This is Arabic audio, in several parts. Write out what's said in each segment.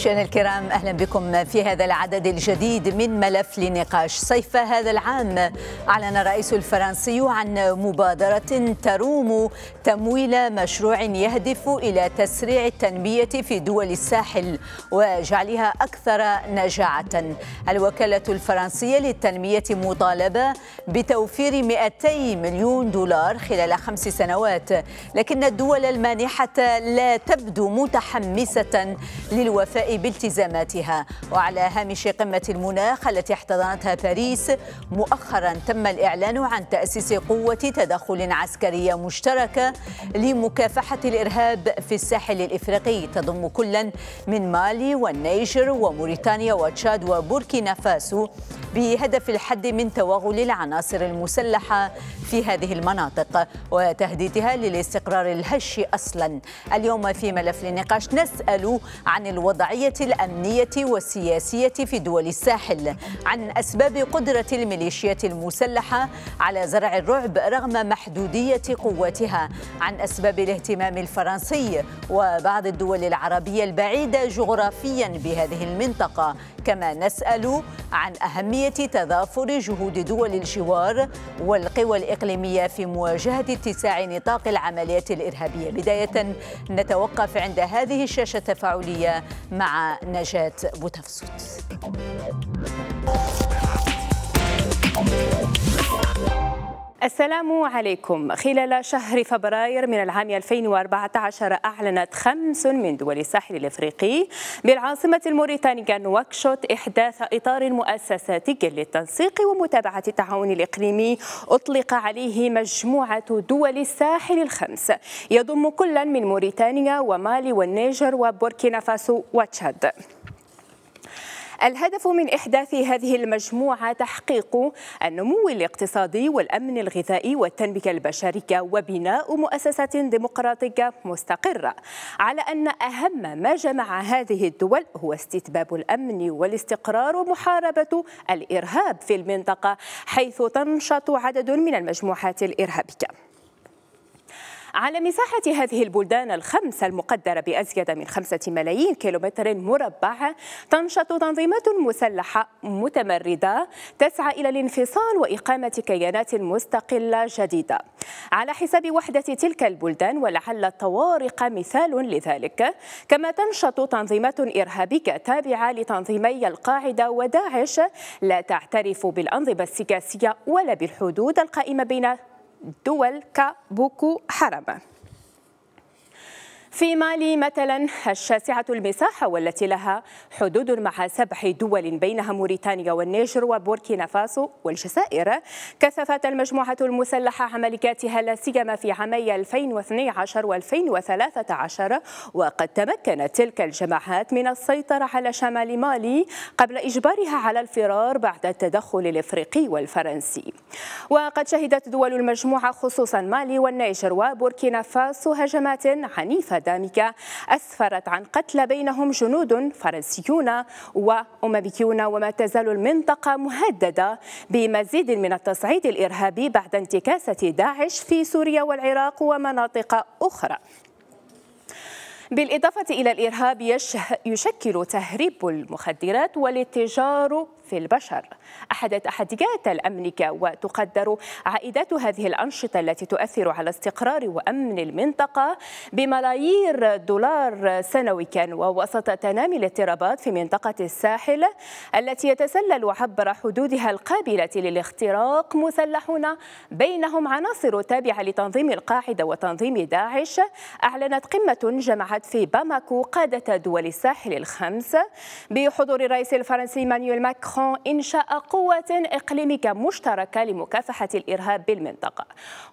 مشاهدينا الكرام اهلا بكم في هذا العدد الجديد من ملف لنقاش صيف هذا العام اعلن الرئيس الفرنسي عن مبادره تروم تمويل مشروع يهدف الى تسريع التنميه في دول الساحل وجعلها اكثر نجاعه الوكاله الفرنسيه للتنميه مطالبه بتوفير 200 مليون دولار خلال خمس سنوات لكن الدول المانحه لا تبدو متحمسه للوفاء بالتزاماتها وعلى هامش قمة المناخ التي احتضنتها باريس مؤخرا تم الإعلان عن تأسيس قوة تدخل عسكرية مشتركة لمكافحة الإرهاب في الساحل الإفريقي تضم كلا من مالي والنيجر وموريتانيا وتشاد وبوركينا فاسو بهدف الحد من توغل العناصر المسلحة في هذه المناطق وتهديدها للاستقرار الهش أصلا اليوم في ملف النقاش نسأل عن الوضعية الوضعية الأمنية والسياسية في دول الساحل عن أسباب قدرة الميليشيات المسلحة على زرع الرعب رغم محدودية قوتها عن أسباب الاهتمام الفرنسي وبعض الدول العربية البعيدة جغرافيا بهذه المنطقة كما نسأل عن أهمية تضافر جهود دول الجوار والقوى الإقليمية في مواجهة اتساع نطاق العمليات الإرهابية بداية نتوقف عند هذه الشاشة التفاعلية مع مع نجاة بوتفسوت السلام عليكم خلال شهر فبراير من العام 2014 أعلنت خمس من دول الساحل الإفريقي بالعاصمة الموريتانية نواكشوت إحداث إطار مؤسساتي للتنسيق ومتابعة التعاون الإقليمي أطلق عليه مجموعة دول الساحل الخمس يضم كلا من موريتانيا ومالي والنيجر وبوركينا فاسو وتشاد الهدف من إحداث هذه المجموعة تحقيق النمو الاقتصادي والأمن الغذائي والتنمية البشرية وبناء مؤسسة ديمقراطية مستقرة على أن أهم ما جمع هذه الدول هو استتباب الأمن والاستقرار ومحاربة الإرهاب في المنطقة حيث تنشط عدد من المجموعات الإرهابية على مساحة هذه البلدان الخمسة المقدرة بأزيد من خمسة ملايين كيلومتر مربع تنشط تنظيمات مسلحة متمردة تسعى إلى الانفصال وإقامة كيانات مستقلة جديدة على حساب وحدة تلك البلدان ولعل الطوارق مثال لذلك كما تنشط تنظيمات إرهابية تابعة لتنظيمي القاعدة وداعش لا تعترف بالأنظمة السياسية ولا بالحدود القائمة بين دول كبوكو حرام في مالي مثلا الشاسعة المساحة والتي لها حدود مع سبع دول بينها موريتانيا والنيجر وبوركينا فاسو والجزائر كثفت المجموعة المسلحة عملياتها لا سيما في عامي 2012 و2013 وقد تمكنت تلك الجماعات من السيطرة على شمال مالي قبل إجبارها على الفرار بعد التدخل الإفريقي والفرنسي وقد شهدت دول المجموعة خصوصا مالي والنيجر وبوركينا فاسو هجمات عنيفة دامكة أسفرت عن قتل بينهم جنود فرنسيون وأمميون وما تزال المنطقة مهددة بمزيد من التصعيد الإرهابي بعد انتكاسة داعش في سوريا والعراق ومناطق أخرى بالإضافة إلى الإرهاب يشكل تهريب المخدرات والاتجار في البشر أحد تحديات الأمن وتقدر عائدات هذه الأنشطة التي تؤثر على استقرار وأمن المنطقة بملايير دولار سنويا ووسط تنامي الاضطرابات في منطقة الساحل التي يتسلل عبر حدودها القابلة للاختراق مسلحون بينهم عناصر تابعة لتنظيم القاعدة وتنظيم داعش أعلنت قمة جمعت في باماكو قادة دول الساحل الخمس بحضور الرئيس الفرنسي مانويل ماكرون إنشاء قوة إقليمية مشتركة لمكافحة الإرهاب بالمنطقة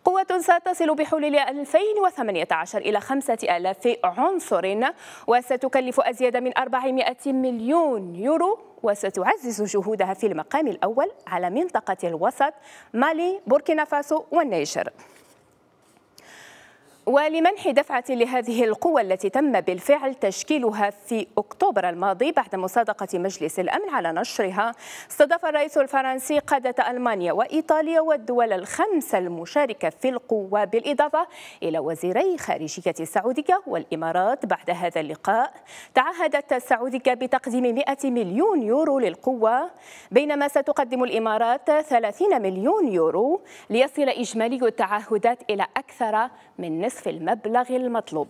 قوة ستصل بحلول 2018 إلى 5000 عنصر وستكلف أزيد من 400 مليون يورو وستعزز جهودها في المقام الأول على منطقة الوسط مالي بوركينا فاسو والنيجر ولمنح دفعة لهذه القوة التي تم بالفعل تشكيلها في أكتوبر الماضي بعد مصادقة مجلس الأمن على نشرها استضاف الرئيس الفرنسي قادة ألمانيا وإيطاليا والدول الخمسة المشاركة في القوة بالإضافة إلى وزيري خارجية السعودية والإمارات بعد هذا اللقاء تعهدت السعودية بتقديم 100 مليون يورو للقوة بينما ستقدم الإمارات 30 مليون يورو ليصل إجمالي التعهدات إلى أكثر من نصف المبلغ المطلوب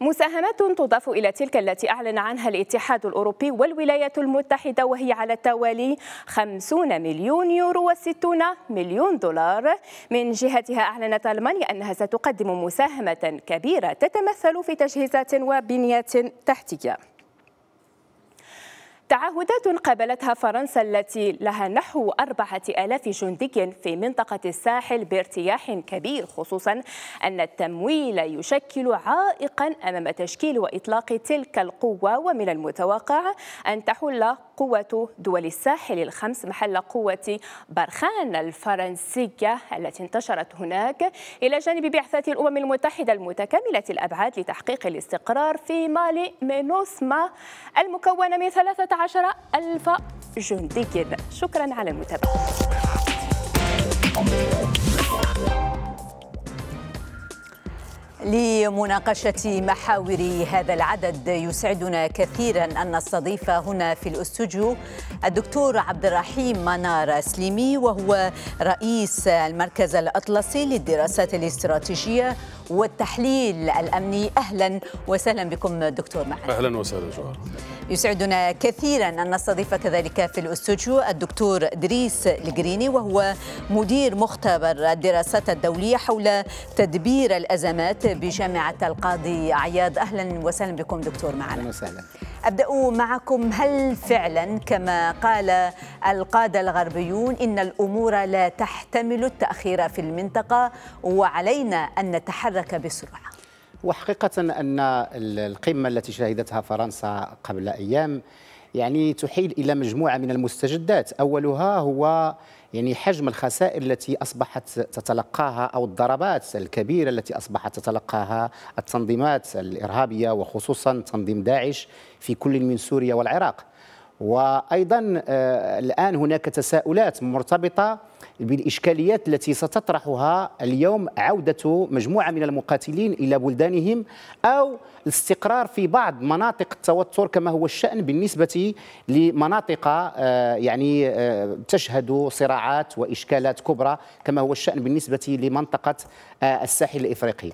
مساهمات تضاف إلى تلك التي أعلن عنها الاتحاد الأوروبي والولايات المتحدة وهي على التوالي 50 مليون يورو و60 مليون دولار من جهتها أعلنت ألمانيا أنها ستقدم مساهمة كبيرة تتمثل في تجهيزات وبنيات تحتية تعهدات قبلتها فرنسا التي لها نحو أربعة آلاف جندي في منطقة الساحل بارتياح كبير خصوصا أن التمويل يشكل عائقا أمام تشكيل وإطلاق تلك القوة ومن المتوقع أن تحل قوة دول الساحل الخمس محل قوة برخان الفرنسية التي انتشرت هناك إلى جانب بعثة الأمم المتحدة المتكاملة الأبعاد لتحقيق الاستقرار في مالي مينوسما المكونة من 13 ألف جندي شكرا على المتابعة لمناقشة محاور هذا العدد يسعدنا كثيرا أن نستضيف هنا في الاستوديو الدكتور عبد الرحيم منار سليمي وهو رئيس المركز الأطلسي للدراسات الاستراتيجية والتحليل الأمني أهلا وسهلا بكم دكتور معنا أهلا وسهلا جوار يسعدنا كثيرا أن نستضيف كذلك في الاستوديو الدكتور دريس الجريني وهو مدير مختبر الدراسات الدولية حول تدبير الأزمات بجامعة القاضي عياد أهلا وسهلا بكم دكتور معنا أهلا وسهلا أبدأ معكم هل فعلا كما قال القادة الغربيون إن الأمور لا تحتمل التأخير في المنطقة وعلينا أن نتحرك بسرعة وحقيقة أن القمة التي شهدتها فرنسا قبل أيام يعني تحيل إلى مجموعة من المستجدات أولها هو يعني حجم الخسائر التي أصبحت تتلقاها أو الضربات الكبيرة التي أصبحت تتلقاها التنظيمات الإرهابية وخصوصا تنظيم داعش في كل من سوريا والعراق وايضا آه، الان هناك تساؤلات مرتبطه بالاشكاليات التي ستطرحها اليوم عوده مجموعه من المقاتلين الى بلدانهم او الاستقرار في بعض مناطق التوتر كما هو الشان بالنسبه لمناطق آه، يعني آه، تشهد صراعات واشكالات كبرى كما هو الشان بالنسبه لمنطقه الساحل الافريقي.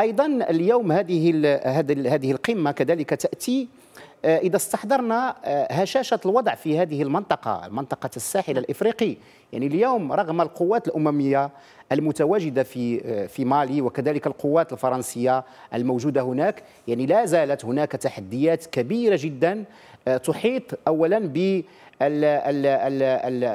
ايضا اليوم هذه هذه القمه كذلك تاتي آه، إذا استحضرنا آه، هشاشة الوضع في هذه المنطقة منطقة الساحل الإفريقي يعني اليوم رغم القوات الأممية المتواجدة في آه، في مالي وكذلك القوات الفرنسية الموجودة هناك يعني لا زالت هناك تحديات كبيرة جدا تحيط أولا ب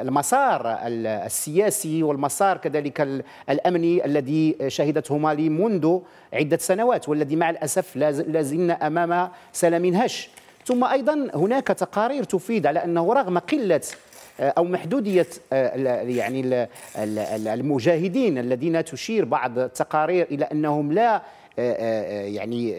المسار السياسي والمسار كذلك الامني الذي شهدته مالي منذ عده سنوات والذي مع الاسف لا زلنا امام سلام هش ثم أيضا هناك تقارير تفيد على أنه رغم قلة آه، او محدوديه آه، يعني المجاهدين الذين تشير بعض التقارير الى انهم لا آه، يعني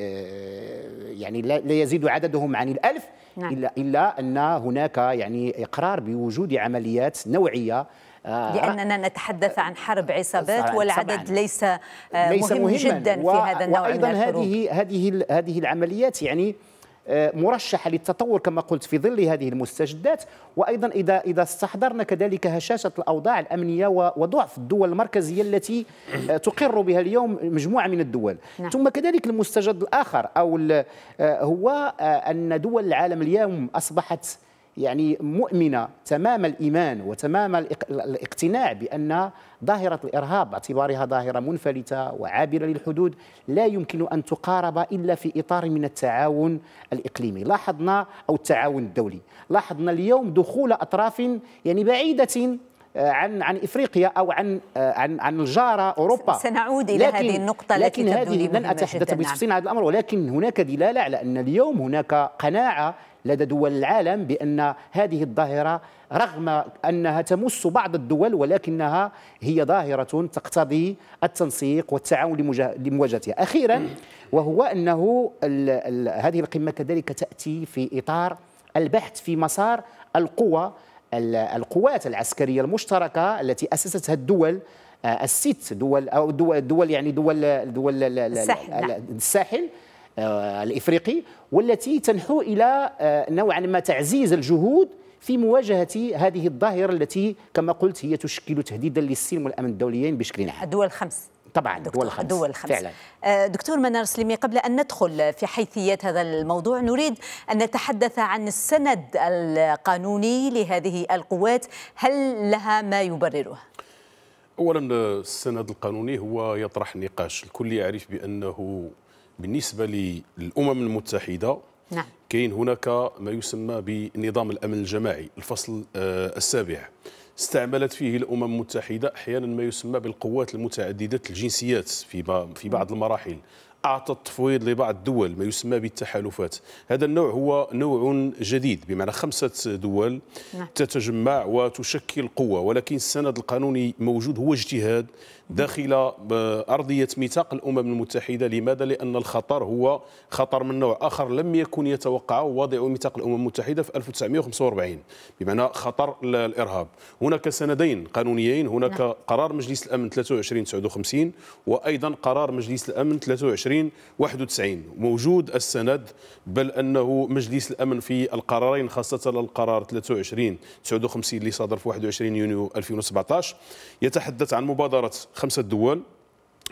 يعني لا يزيد عددهم عن الألف نعم. الا الا ان هناك يعني اقرار بوجود عمليات نوعيه لأننا نتحدث عن حرب عصابات والعدد ليس, ليس مهم مهما. جدا في هذا النوع وأيضا من الحروب. هذه هذه هذه العمليات يعني مرشحه للتطور كما قلت في ظل هذه المستجدات وايضا اذا اذا استحضرنا كذلك هشاشه الاوضاع الامنيه وضعف الدول المركزيه التي آه، تقر بها اليوم مجموعه من الدول نعم. ثم كذلك المستجد الاخر او آه، هو آه، ان دول العالم اليوم اصبحت يعني مؤمنة تمام الإيمان وتمام الاقتناع بأن ظاهرة الإرهاب باعتبارها ظاهرة منفلتة وعابرة للحدود لا يمكن أن تقارب إلا في إطار من التعاون الإقليمي لاحظنا أو التعاون الدولي لاحظنا اليوم دخول أطراف يعني بعيدة آه، عن عن افريقيا او عن آه، عن عن الجاره اوروبا سنعود الى لكن هذه النقطه لكن هذه لن اتحدث بتفصيل عن هذا الامر ولكن هناك دلاله على ان اليوم هناك قناعه لدى دول العالم بأن هذه الظاهرة رغم أنها تمس بعض الدول ولكنها هي ظاهرة تقتضي التنسيق والتعاون لمواجهتها أخيرا وهو أنه الـ هذه القمة كذلك تأتي في إطار البحث في مسار القوى القوات العسكرية المشتركة التي أسستها الدول آه، الست دول أو دول, دول يعني دول دول الساحل, نعم. الساحل آه، الإفريقي والتي تنحو إلى آه، نوعا ما تعزيز الجهود في مواجهة هذه الظاهرة التي كما قلت هي تشكل تهديدا للسلم والأمن الدوليين بشكل عام الدول الخمس طبعا دكتور دول الخمس, دول الخمس. فعلا آه، دكتور منار سليمي قبل أن ندخل في حيثيات هذا الموضوع نريد أن نتحدث عن السند القانوني لهذه القوات هل لها ما يبررها؟ أولا السند القانوني هو يطرح نقاش الكل يعرف بأنه بالنسبه للامم المتحده نعم. كاين هناك ما يسمى بنظام الامن الجماعي الفصل آه، السابع استعملت فيه الامم المتحده احيانا ما يسمى بالقوات المتعدده الجنسيات في في نعم. بعض المراحل اعطت تفويض لبعض الدول ما يسمى بالتحالفات هذا النوع هو نوع جديد بمعنى خمسه دول نعم. تتجمع وتشكل قوه ولكن السند القانوني موجود هو اجتهاد داخل أرضية ميثاق الأمم المتحدة لماذا؟ لأن الخطر هو خطر من نوع آخر لم يكن يتوقعه وضع ميثاق الأمم المتحدة في 1945 بمعنى خطر الإرهاب هناك سندين قانونيين هناك نعم. قرار مجلس الأمن 2359 وأيضا قرار مجلس الأمن 2391 موجود السند بل أنه مجلس الأمن في القرارين خاصة القرار 2359 اللي صدر في 21 يونيو 2017 يتحدث عن مبادرة خمسة دول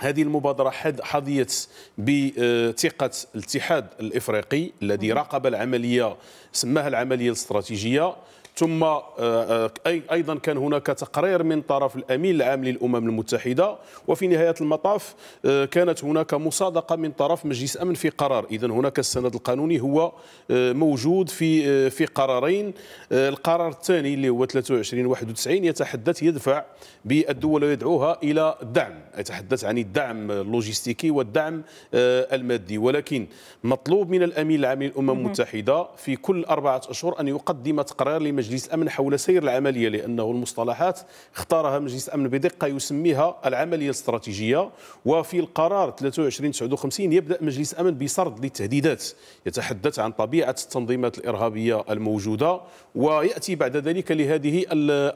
هذه المبادرة حظيت بثقة الاتحاد الإفريقي الذي راقب العملية سماها العملية الاستراتيجية ثم آه، آه، ايضا كان هناك تقرير من طرف الامين العام للامم المتحده وفي نهايه المطاف آه، كانت هناك مصادقه من طرف مجلس امن في قرار اذا هناك السند القانوني هو موجود في في قرارين القرار الثاني اللي هو 23 91 يتحدث يدفع بالدول ويدعوها الى الدعم يتحدث عن الدعم اللوجستيكي والدعم المادي ولكن مطلوب من الامين العام للامم المتحده في كل اربعه اشهر ان يقدم تقرير لمجلس مجلس الأمن حول سير العملية لأنه المصطلحات اختارها مجلس الأمن بدقة يسميها العملية الاستراتيجية وفي القرار 2359 يبدأ مجلس الأمن بسرد للتهديدات يتحدث عن طبيعة التنظيمات الإرهابية الموجودة ويأتي بعد ذلك لهذه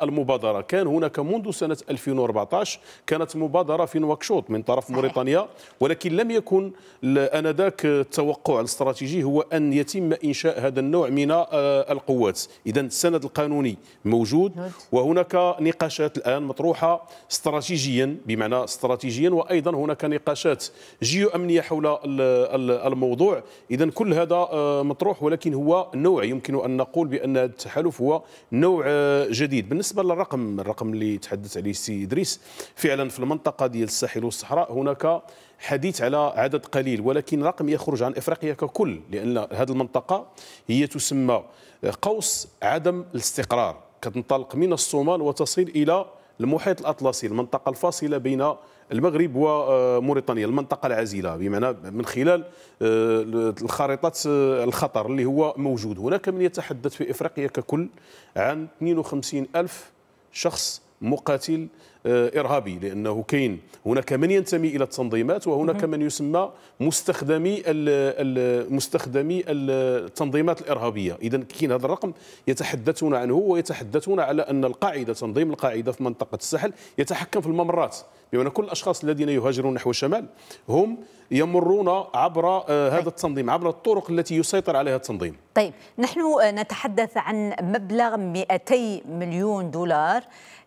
المبادرة كان هناك منذ سنة 2014 كانت مبادرة في نواكشوط من طرف موريتانيا ولكن لم يكن آنذاك التوقع الاستراتيجي هو أن يتم إنشاء هذا النوع من آه، القوات إذا سنة المسند القانوني موجود وهناك نقاشات الان مطروحه استراتيجيا بمعنى استراتيجيا وايضا هناك نقاشات جيو امنيه حول الموضوع اذا كل هذا آه، مطروح ولكن هو نوع يمكن ان نقول بان التحالف هو نوع آه، جديد بالنسبه للرقم الرقم اللي تحدث عليه السي ادريس فعلا في المنطقه ديال الساحل والصحراء هناك حديث على عدد قليل ولكن رقم يخرج عن افريقيا ككل لان هذه المنطقه هي تسمى قوس عدم الاستقرار كتنطلق من الصومال وتصل الى المحيط الاطلسي المنطقه الفاصله بين المغرب وموريتانيا المنطقه العزيله بمعنى من خلال آه، الخريطه آه، الخطر اللي هو موجود هناك من يتحدث في افريقيا ككل عن 52 الف شخص مقاتل آه، ارهابي لانه كاين هناك من ينتمي الى التنظيمات وهناك من يسمى مستخدمي مستخدمي التنظيمات الارهابيه اذا كاين هذا الرقم يتحدثون عنه ويتحدثون على ان القاعده تنظيم القاعده في منطقه الساحل يتحكم في الممرات بمعنى يعني كل الاشخاص الذين يهاجرون نحو الشمال هم يمرون عبر آه، هذا طيب. التنظيم عبر الطرق التي يسيطر عليها التنظيم طيب نحن آه، نتحدث عن مبلغ 200 مليون دولار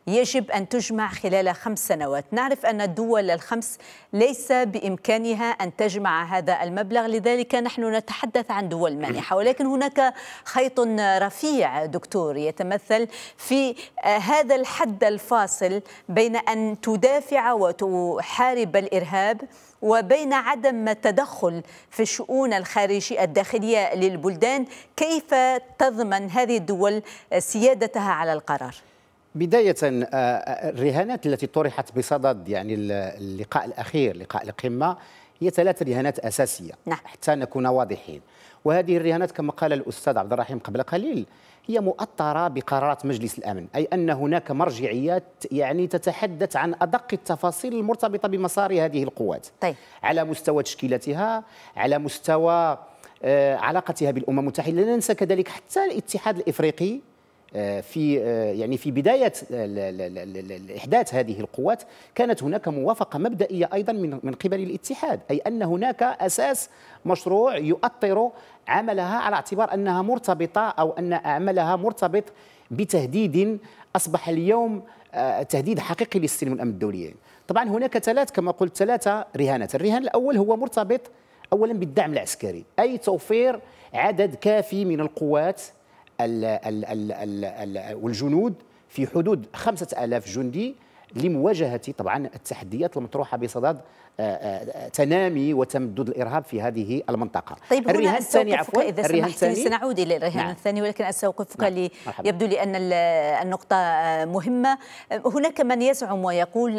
يجب أن تجمع خلال خمس سنوات نعرف أن الدول الخمس ليس بإمكانها أن تجمع هذا المبلغ لذلك نحن نتحدث عن دول مانحة ولكن هناك خيط رفيع دكتور يتمثل في هذا الحد الفاصل بين أن تدافع وتحارب الإرهاب وبين عدم التدخل في الشؤون الخارجية الداخلية للبلدان كيف تضمن هذه الدول سيادتها على القرار؟ بداية آه، آه، الرهانات التي طرحت بصدد يعني اللقاء الأخير لقاء القمة هي ثلاث رهانات أساسية نعم. حتى نكون واضحين وهذه الرهانات كما قال الأستاذ عبد الرحيم قبل قليل هي مؤطرة بقرارات مجلس الأمن أي أن هناك مرجعيات يعني تتحدث عن أدق التفاصيل المرتبطة بمسار هذه القوات طيب. على مستوى تشكيلتها على مستوى آه، علاقتها بالامم المتحده لا ننسى كذلك حتى الاتحاد الافريقي في يعني في بدايه احداث هذه القوات كانت هناك موافقه مبدئيه ايضا من قبل الاتحاد اي ان هناك اساس مشروع يؤطر عملها على اعتبار انها مرتبطه او ان عملها مرتبط بتهديد اصبح اليوم آه، تهديد حقيقي للسلم والامن الدوليين طبعا هناك ثلاث كما قلت ثلاثه رهانات الرهان الاول هو مرتبط اولا بالدعم العسكري اي توفير عدد كافي من القوات الـ الـ الـ الـ الـ والجنود في حدود خمسة ألاف جندي لمواجهة طبعا التحديات المطروحة بصدد آه، آه، تنامي وتمدد الارهاب في هذه المنطقه طيب الرهان الثاني عفوا الرهان الثاني سنعود الى الرهان نعم. الثاني ولكن استوقفك نعم. لي يبدو لي ان النقطه آه، مهمه هناك من يزعم ويقول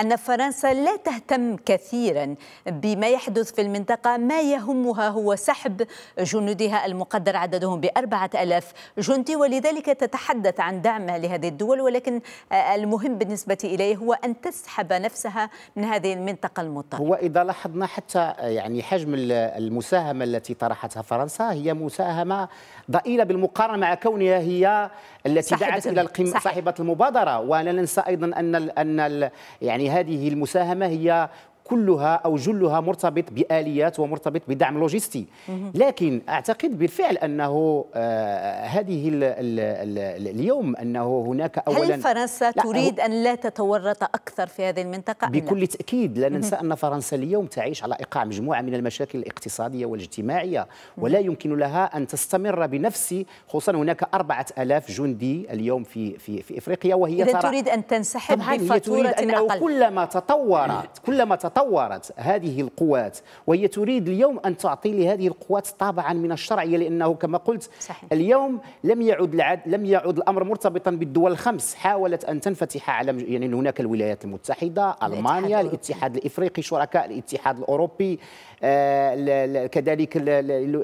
ان فرنسا لا تهتم كثيرا بما يحدث في المنطقه ما يهمها هو سحب جنودها المقدر عددهم ب ألاف جندي ولذلك تتحدث عن دعمها لهذه الدول ولكن المهم بالنسبة إليه هو أن تسحب نفسها من هذه المنطقة المنطقة المطالبة هو إذا لاحظنا حتى يعني حجم المساهمة التي طرحتها فرنسا هي مساهمة ضئيلة بالمقارنة مع كونها هي التي دعت إلى القم... صاحبة المبادرة ولا ننسى أيضا أن أن يعني هذه المساهمة هي كلها او جلها مرتبط باليات ومرتبط بدعم لوجستي لكن اعتقد بالفعل انه آه هذه الـ الـ الـ اليوم انه هناك اولا هل فرنسا تريد ان لا تتورط اكثر في هذه المنطقه بكل تاكيد لا ننسى ان فرنسا اليوم تعيش على ايقاع مجموعه من المشاكل الاقتصاديه والاجتماعيه ولا يمكن لها ان تستمر بنفس خصوصا هناك 4000 جندي اليوم في في في افريقيا وهي ترى تريد ان تنسحب عن فاتوره اقل كلما تطورت كلما تطورت تطورت هذه القوات وهي تريد اليوم أن تعطي لهذه القوات طابعا من الشرعية لأنه كما قلت صحيح. اليوم لم يعد العد لم يعد الأمر مرتبطا بالدول الخمس حاولت أن تنفتح على يعني هناك الولايات المتحدة ألمانيا الاتحاد الإفريقي شركاء الاتحاد الأوروبي آه، كذلك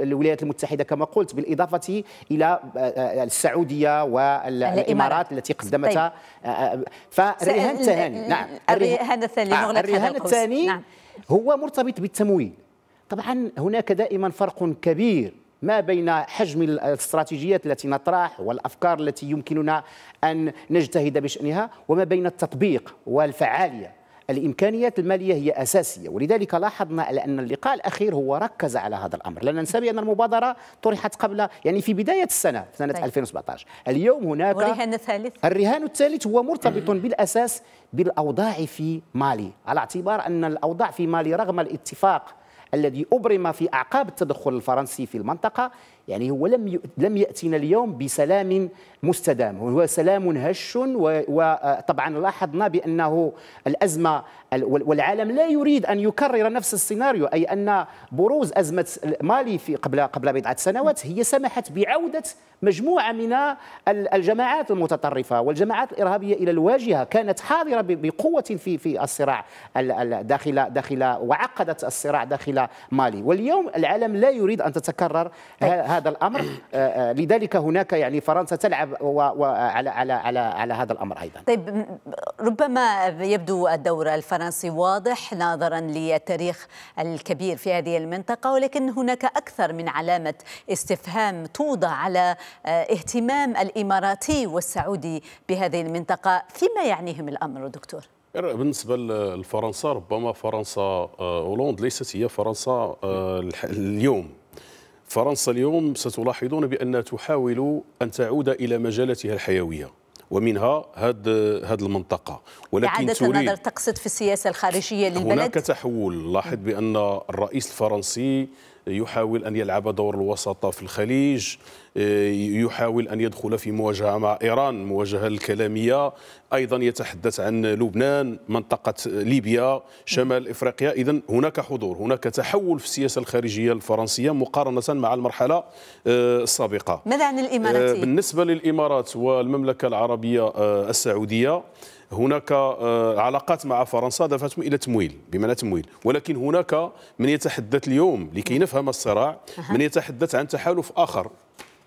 الولايات المتحدة كما قلت بالإضافة إلى آه، آه، السعودية والإمارات التي قدمتها فالرهان الثاني نعم الرهان الثاني الرهان الثاني هو مرتبط بالتمويل طبعا هناك دائما فرق كبير ما بين حجم الاستراتيجيات التي نطرح والافكار التي يمكننا ان نجتهد بشانها وما بين التطبيق والفعاليه الإمكانيات المالية هي أساسية ولذلك لاحظنا أن اللقاء الأخير هو ركز على هذا الأمر لا ننسى بأن المبادرة طرحت قبل يعني في بداية السنة في سنة 2017 طيب. اليوم هناك الرهان الثالث الرهان الثالث هو مرتبط بالأساس بالأوضاع في مالي على اعتبار أن الأوضاع في مالي رغم الاتفاق الذي أبرم في أعقاب التدخل الفرنسي في المنطقة يعني هو لم لم ياتينا اليوم بسلام مستدام هو سلام هش وطبعا لاحظنا بانه الازمه والعالم لا يريد ان يكرر نفس السيناريو اي ان بروز ازمه مالي في قبل قبل بضعه سنوات هي سمحت بعوده مجموعه من الجماعات المتطرفه والجماعات الارهابيه الى الواجهه كانت حاضره بقوه في في الصراع داخل داخل وعقدت الصراع داخل مالي واليوم العالم لا يريد ان تتكرر طيب. هذا الامر آه، آه، لذلك هناك يعني فرنسا تلعب وعلى آه، على على على هذا الامر ايضا طيب ربما يبدو الدور الفرنسي واضح ناظرا للتاريخ الكبير في هذه المنطقه ولكن هناك اكثر من علامه استفهام توضع على اهتمام الاماراتي والسعودي بهذه المنطقه فيما يعنيهم الامر دكتور بالنسبه لفرنسا ربما فرنسا هولندا ليست هي فرنسا اليوم فرنسا اليوم ستلاحظون بأنها تحاول أن تعود إلى مجالتها الحيوية ومنها هاد هاد المنطقه ولكن عادة تريد النظر تقصد في السياسه الخارجيه للبلد هناك تحول لاحظ بان الرئيس الفرنسي يحاول أن يلعب دور الوساطة في الخليج آه، يحاول أن يدخل في مواجهة مع إيران مواجهة الكلامية أيضا يتحدث عن لبنان منطقة ليبيا شمال إفريقيا إذا هناك حضور هناك تحول في السياسة الخارجية الفرنسية مقارنة مع المرحلة آه، السابقة ماذا عن الإمارات؟ آه، بالنسبة للإمارات والمملكة العربية السعودية هناك آه، علاقات مع فرنسا دفعتهم الى تمويل بمعنى تمويل ولكن هناك من يتحدث اليوم لكي نفهم الصراع من يتحدث عن تحالف اخر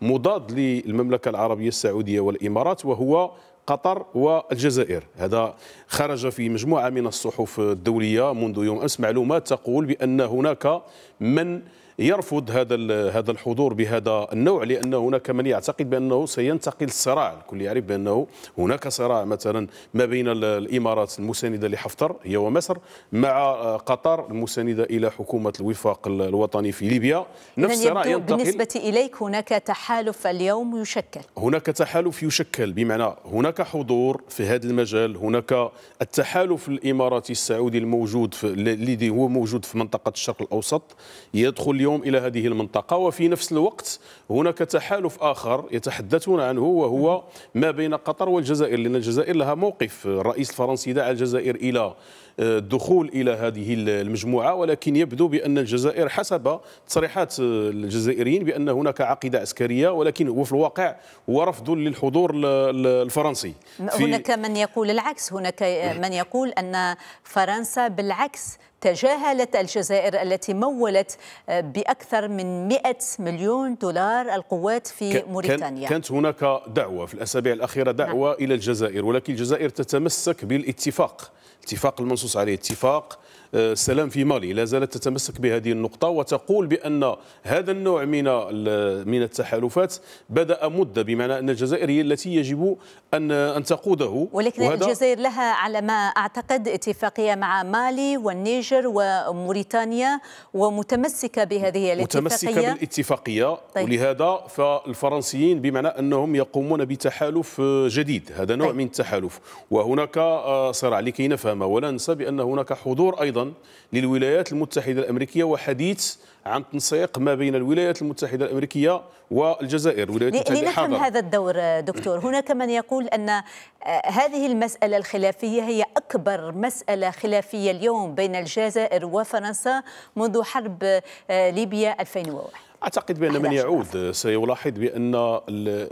مضاد للمملكه العربيه السعوديه والامارات وهو قطر والجزائر هذا خرج في مجموعه من الصحف الدوليه منذ يوم امس معلومات تقول بان هناك من يرفض هذا هذا الحضور بهذا النوع لان هناك من يعتقد بانه سينتقل الصراع الكل يعرف بانه هناك صراع مثلا ما بين الامارات المسانده لحفتر هي ومصر مع آه، قطر المسانده الى حكومه الوفاق الوطني في ليبيا نفس الصراع بالنسبه اليك هناك تحالف اليوم يشكل هناك تحالف يشكل بمعنى هناك حضور في هذا المجال هناك التحالف الاماراتي السعودي الموجود الذي هو موجود في منطقه الشرق الاوسط يدخل اليوم إلى هذه المنطقة وفي نفس الوقت هناك تحالف آخر يتحدثون عنه وهو ما بين قطر والجزائر لأن الجزائر لها موقف الرئيس الفرنسي دعا الجزائر إلى الدخول آه، الى هذه المجموعه ولكن يبدو بان الجزائر حسب تصريحات آه، الجزائريين بان هناك عقيده عسكريه ولكن هو في الواقع هو رفض للحضور الفرنسي هناك من يقول العكس هناك من يقول ان فرنسا بالعكس تجاهلت الجزائر التي مولت آه، بأكثر من 100 مليون دولار القوات في موريتانيا كانت هناك دعوة في الأسابيع الأخيرة دعوة نعم. إلى الجزائر ولكن الجزائر تتمسك بالاتفاق اتفاق المنصوص عليه اتفاق السلام في مالي لا زالت تتمسك بهذه النقطة وتقول بأن هذا النوع من من التحالفات بدأ مدة بمعنى أن الجزائر هي التي يجب أن أن تقوده ولكن الجزائر لها على ما أعتقد اتفاقية مع مالي والنيجر وموريتانيا ومتمسكة بهذه الاتفاقية متمسكة بالاتفاقية طيب. ولهذا فالفرنسيين بمعنى أنهم يقومون بتحالف جديد هذا نوع طيب. من التحالف وهناك آه، صراع لكي نفهم ولا ننسى بأن هناك حضور أيضا للولايات المتحدة الأمريكية وحديث عن تنسيق ما بين الولايات المتحدة الأمريكية والجزائر الولايات المتحدة لنفهم هذا الدور دكتور هناك من يقول أن آه، هذه المسألة الخلافية هي أكبر مسألة خلافية اليوم بين الجزائر وفرنسا منذ حرب آه، ليبيا 2001 أعتقد بأن من يعود سيلاحظ بأن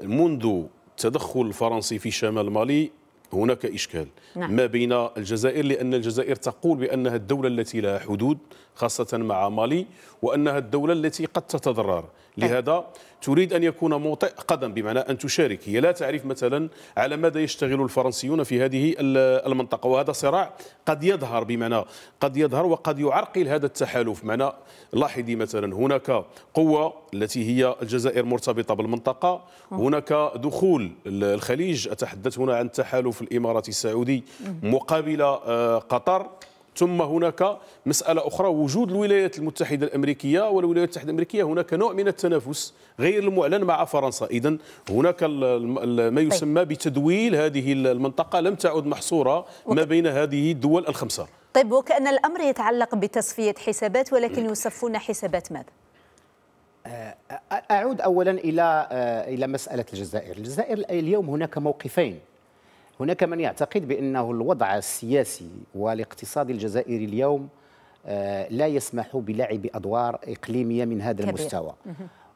منذ التدخل الفرنسي في شمال مالي هناك إشكال نعم. ما بين الجزائر لأن الجزائر تقول بأنها الدولة التي لها حدود خاصة مع مالي وأنها الدولة التي قد تتضرر طيب. لهذا تريد أن يكون موطئ قدم بمعنى أن تشارك هي لا تعرف مثلا على ماذا يشتغل الفرنسيون في هذه المنطقة وهذا صراع قد يظهر بمعنى قد يظهر وقد يعرقل هذا التحالف معنى لاحظي مثلا هناك قوة التي هي الجزائر مرتبطة بالمنطقة هناك دخول الخليج أتحدث هنا عن تحالف الإمارات السعودي مقابل آه، قطر ثم هناك مسألة أخرى وجود الولايات المتحدة الأمريكية والولايات المتحدة الأمريكية هناك نوع من التنافس غير المعلن مع فرنسا إذا هناك ما طيب. يسمى بتدويل هذه المنطقة لم تعد محصورة ما بين هذه الدول الخمسة طيب وكأن الأمر يتعلق بتصفية حسابات ولكن يصفون حسابات ماذا؟ أعود أولا إلى آه، إلى مسألة الجزائر الجزائر اليوم هناك موقفين هناك من يعتقد بأنه الوضع السياسي والاقتصادي الجزائري اليوم آه، لا يسمح بلعب أدوار إقليمية من هذا كبير. المستوى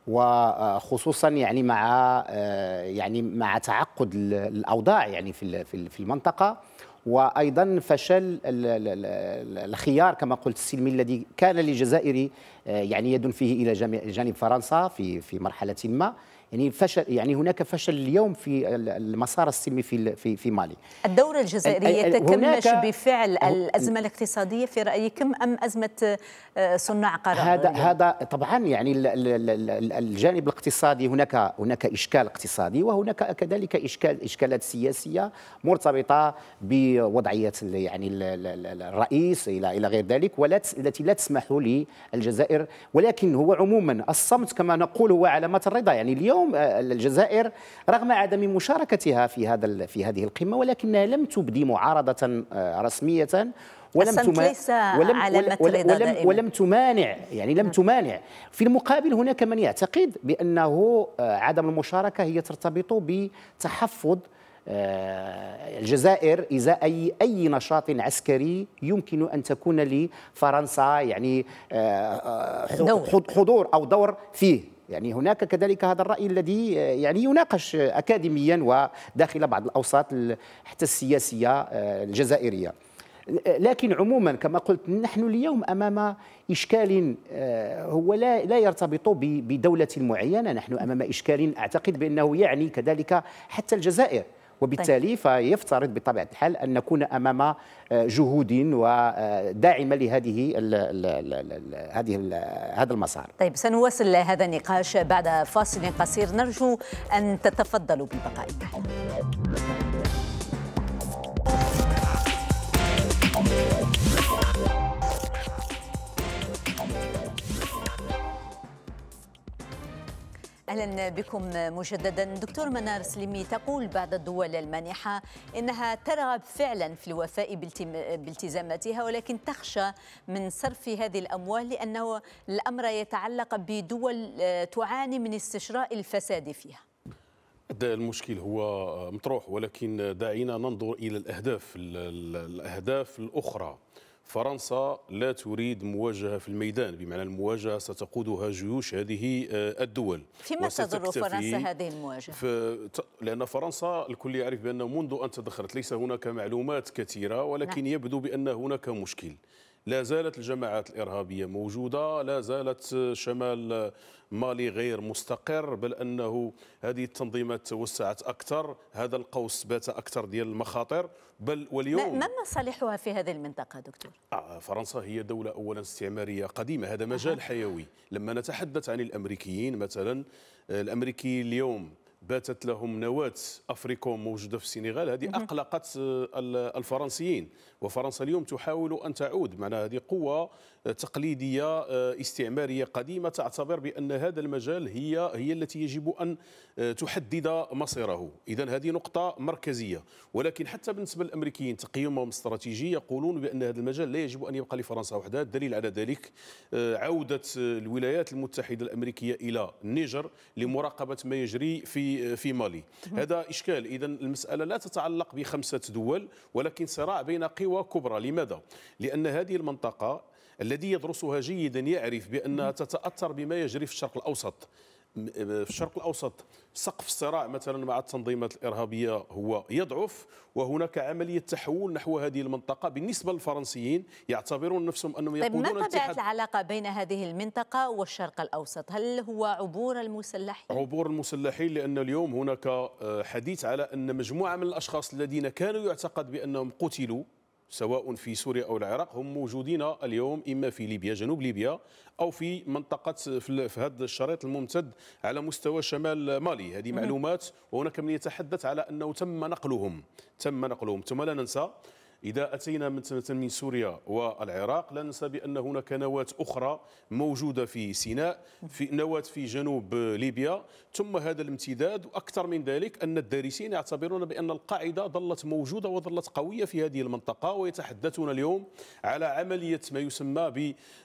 وخصوصا يعني مع آه، يعني مع تعقد الاوضاع يعني في في المنطقه وايضا فشل الخيار كما قلت السلمي الذي كان للجزائر آه، يعني يد فيه الى جانب فرنسا في في مرحله ما يعني فشل يعني هناك فشل اليوم في المسار السلمي في في في مالي الدوره الجزائريه يتكمش بفعل الازمه الاقتصاديه في رايكم ام ازمه آه، صناع قرار هذا هذا طبعا يعني الجانب الاقتصادي هناك هناك اشكال اقتصادي وهناك كذلك اشكال اشكالات سياسيه مرتبطه بوضعيه يعني الرئيس الى الى غير ذلك التي لا تسمح للجزائر ولكن هو عموما الصمت كما نقول هو علامه الرضا يعني اليوم اليوم آه، الجزائر رغم عدم مشاركتها في هذا في هذه القمه ولكنها لم تبدي معارضه آه، رسميه ولم تما... ليس ولم... على ولم... ولم... ولم تمانع يعني لم نعم. تمانع في المقابل هناك من يعتقد بأنه آه، عدم المشاركة هي ترتبط بتحفظ الجزائر إزاء أي أي نشاط عسكري يمكن أن تكون لفرنسا يعني حضور أو دور فيه يعني هناك كذلك هذا الرأي الذي يعني يناقش أكاديميا وداخل بعض الأوساط حتى السياسية آه، الجزائرية لكن عموما كما قلت نحن اليوم امام اشكال آه، هو لا لا يرتبط بدوله معينه نحن امام اشكال اعتقد بانه يعني كذلك حتى الجزائر وبالتالي طيب. فيفترض بطبيعة الحال أن نكون أمام آه، جهود وداعمة آه، لهذه الـ هذه الـ هذا المسار طيب سنواصل هذا النقاش بعد فاصل قصير نرجو أن تتفضلوا بالبقاء. أهلا بكم مجددا دكتور منار سليمي تقول بعض الدول المانحة إنها ترغب فعلا في الوفاء بالتزاماتها ولكن تخشى من صرف هذه الأموال لأنه الأمر يتعلق بدول آه، تعاني من استشراء الفساد فيها المشكل هو آه، مطروح ولكن دعينا ننظر إلى الأهداف الأهداف الأخرى فرنسا لا تريد مواجهة في الميدان بمعنى المواجهة ستقودها جيوش هذه آه، الدول فيما تضر فرنسا هذه المواجهة؟ لأن فرنسا الكل يعرف بأنه منذ أن تدخلت ليس هناك معلومات كثيرة ولكن نعم. يبدو بأن هناك مشكل لا زالت الجماعات الإرهابية موجودة لا زالت شمال مالي غير مستقر بل أنه هذه التنظيمات توسعت أكثر هذا القوس بات أكثر ديال المخاطر بل واليوم ما مصالحها في هذه المنطقة دكتور؟ آه فرنسا هي دولة أولا استعمارية قديمة هذا مجال حيوي لما نتحدث عن الأمريكيين مثلا الأمريكي اليوم باتت لهم نواة أفريكوم موجودة في السنغال هذه أقلقت آه، الفرنسيين وفرنسا اليوم تحاول أن تعود معنا هذه قوة تقليدية آه، استعمارية قديمة تعتبر بأن هذا المجال هي هي التي يجب أن آه، تحدد مصيره إذا هذه نقطة مركزية ولكن حتى بالنسبة للأمريكيين تقييمهم الاستراتيجي يقولون بأن هذا المجال لا يجب أن يبقى لفرنسا وحدها الدليل على ذلك عودة الولايات المتحدة الأمريكية إلى النيجر لمراقبة ما يجري في في مالي هذا إشكال إذا المسألة لا تتعلق بخمسة دول ولكن صراع بين قوى كبرى لماذا؟ لأن هذه المنطقة الذي يدرسها جيدا يعرف بأنها تتأثر بما يجري في الشرق الأوسط في الشرق الاوسط سقف الصراع مثلا مع التنظيمات الارهابيه هو يضعف وهناك عمليه تحول نحو هذه المنطقه بالنسبه للفرنسيين يعتبرون نفسهم انهم طيب ما طبيعه العلاقه بين هذه المنطقه والشرق الاوسط؟ هل هو عبور المسلحين؟ عبور المسلحين لان اليوم هناك آه، حديث على ان مجموعه من الاشخاص الذين كانوا يعتقد بانهم قتلوا سواء في سوريا او العراق هم موجودين اليوم اما في ليبيا جنوب ليبيا او في منطقه في هذا الشريط الممتد على مستوى شمال مالي هذه معلومات وهناك من يتحدث على انه تم نقلهم تم نقلهم ثم لا ننسى إذا أتينا مثلا من سوريا والعراق لا ننسى بأن هناك نواة أخرى موجودة في سيناء في نواة في جنوب ليبيا ثم هذا الامتداد وأكثر من ذلك أن الدارسين يعتبرون بأن القاعدة ظلت موجودة وظلت قوية في هذه المنطقة ويتحدثون اليوم على عملية ما يسمى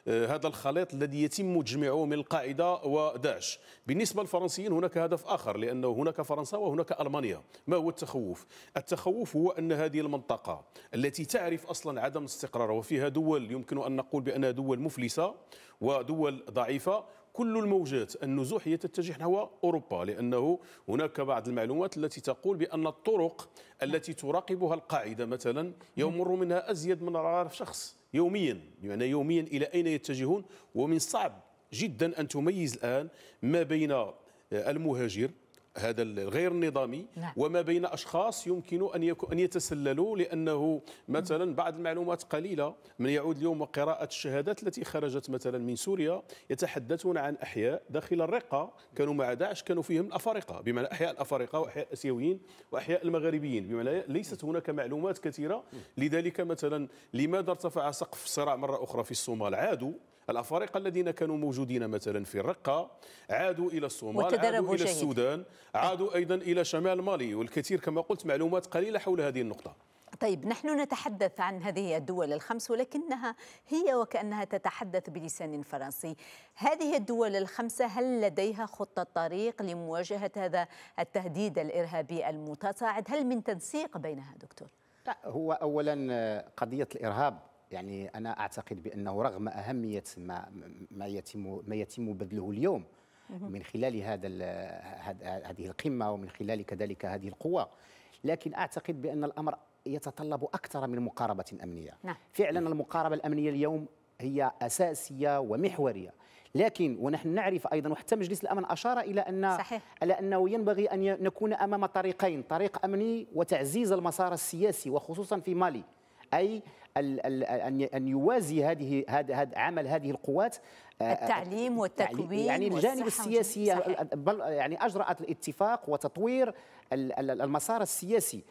بهذا الخليط الذي يتم جمعه من القاعدة وداعش بالنسبة للفرنسيين هناك هدف آخر لأنه هناك فرنسا وهناك ألمانيا ما هو التخوف؟ التخوف هو أن هذه المنطقة التي تعرف اصلا عدم الاستقرار وفيها دول يمكن ان نقول بانها دول مفلسه ودول ضعيفه كل الموجات النزوح هي تتجه نحو اوروبا لانه هناك بعض المعلومات التي تقول بان الطرق التي تراقبها القاعده مثلا يمر منها ازيد من 4000 شخص يوميا يعني يوميا الى اين يتجهون ومن الصعب جدا ان تميز الان ما بين المهاجر هذا الغير النظامي نعم. وما بين أشخاص يمكن أن أن يتسللوا لأنه مثلا بعض المعلومات قليلة من يعود اليوم وقراءة الشهادات التي خرجت مثلا من سوريا يتحدثون عن أحياء داخل الرقة كانوا مع داعش كانوا فيهم الأفارقة بمعنى أحياء الأفارقة وأحياء الأسيويين وأحياء المغاربيين بمعنى ليست هناك معلومات كثيرة لذلك مثلا لماذا ارتفع سقف الصراع مرة أخرى في الصومال عادوا الأفارقة الذين كانوا موجودين مثلا في الرقة عادوا إلى الصومال عادوا إلى السودان عادوا أيضا إلى شمال مالي والكثير كما قلت معلومات قليلة حول هذه النقطة طيب نحن نتحدث عن هذه الدول الخمس ولكنها هي وكأنها تتحدث بلسان فرنسي هذه الدول الخمسة هل لديها خطة طريق لمواجهة هذا التهديد الإرهابي المتصاعد هل من تنسيق بينها دكتور؟ هو أولا آه، قضية الإرهاب يعني انا اعتقد بانه رغم اهميه ما ما يتم ما يتم بذله اليوم من خلال هذا هذه القمه ومن خلال كذلك هذه القوى لكن اعتقد بان الامر يتطلب اكثر من مقاربه امنيه نعم. فعلا المقاربه الامنيه اليوم هي اساسيه ومحوريه لكن ونحن نعرف ايضا وحتى مجلس الامن اشار الى ان صحيح. على انه ينبغي ان نكون امام طريقين طريق امني وتعزيز المسار السياسي وخصوصا في مالي اي أن يوازي هذه هذا عمل هذه القوات آه، آه، التعليم يعني والتكوين يعني الجانب السياسي بل يعني أجرأت الاتفاق وتطوير المسار السياسي